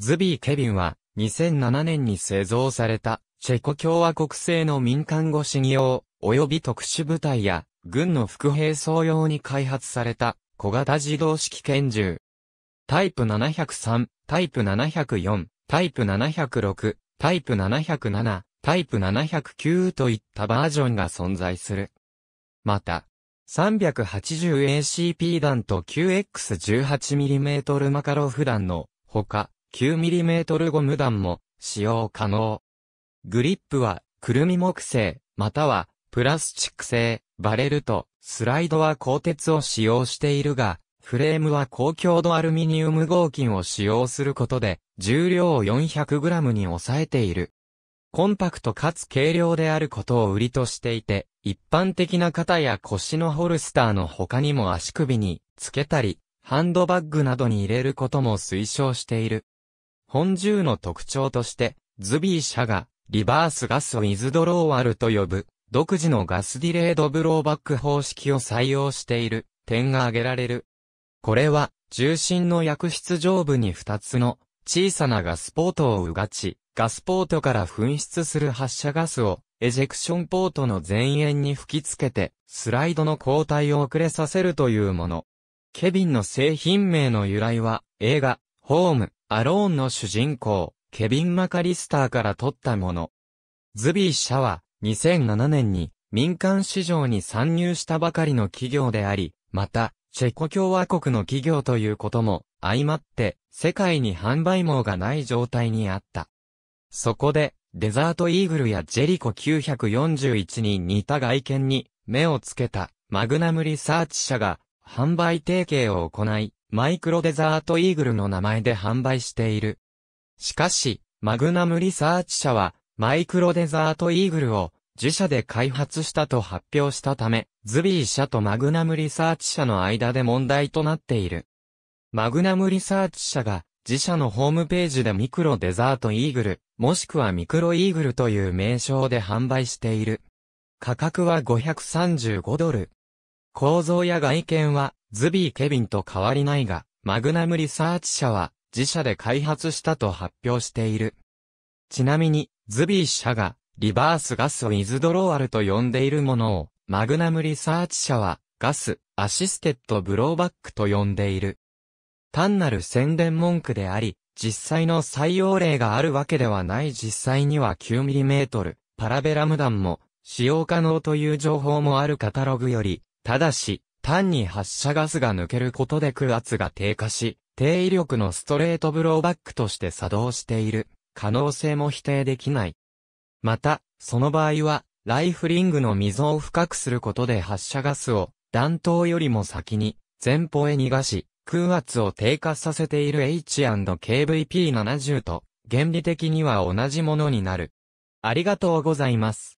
ズビー・ケビンは、2007年に製造された、チェコ共和国製の民間護士用、及び特殊部隊や、軍の副兵装用に開発された、小型自動式拳銃。タイプ703、タイプ704、タイプ706、タイプ707、タイプ709といったバージョンが存在する。また、380ACP 弾と 9X18mm マカロフ弾の、ほか、9mm ゴム弾も使用可能。グリップは、くるみ木製、または、プラスチック製、バレルと、スライドは鋼鉄を使用しているが、フレームは高強度アルミニウム合金を使用することで、重量を 400g に抑えている。コンパクトかつ軽量であることを売りとしていて、一般的な肩や腰のホルスターの他にも足首につけたり、ハンドバッグなどに入れることも推奨している。本獣の特徴として、ズビー社が、リバースガスウィズドローアルと呼ぶ、独自のガスディレイドブローバック方式を採用している、点が挙げられる。これは、重心の薬室上部に2つの、小さなガスポートをうがち、ガスポートから噴出する発射ガスを、エジェクションポートの前縁に吹き付けて、スライドの交代を遅れさせるというもの。ケビンの製品名の由来は、映画、ホーム、アローンの主人公、ケビン・マカリスターから取ったもの。ズビー社は、2007年に民間市場に参入したばかりの企業であり、また、チェコ共和国の企業ということも相まって世界に販売網がない状態にあった。そこでデザートイーグルやジェリコ941に似た外見に目をつけたマグナムリサーチ社が販売提携を行いマイクロデザートイーグルの名前で販売している。しかし、マグナムリサーチ社は、マイクロデザートイーグルを自社で開発したと発表したため、ズビー社とマグナムリサーチ社の間で問題となっている。マグナムリサーチ社が自社のホームページでミクロデザートイーグル、もしくはミクロイーグルという名称で販売している。価格は535ドル。構造や外見は、ズビー・ケビンと変わりないが、マグナムリサーチ社は、自社で開発したと発表している。ちなみに、ズビー社が、リバースガスをイズドローアルと呼んでいるものを、マグナムリサーチ社は、ガス、アシステッドブローバックと呼んでいる。単なる宣伝文句であり、実際の採用例があるわけではない実際には 9mm パラベラム弾も使用可能という情報もあるカタログよりただし、単に発射ガスが抜けることで空圧が低下し、低威力のストレートブローバックとして作動している可能性も否定できない。また、その場合は、ライフリングの溝を深くすることで発射ガスを弾頭よりも先に前方へ逃がし、空圧を低下させている H&KVP70 と原理的には同じものになる。ありがとうございます。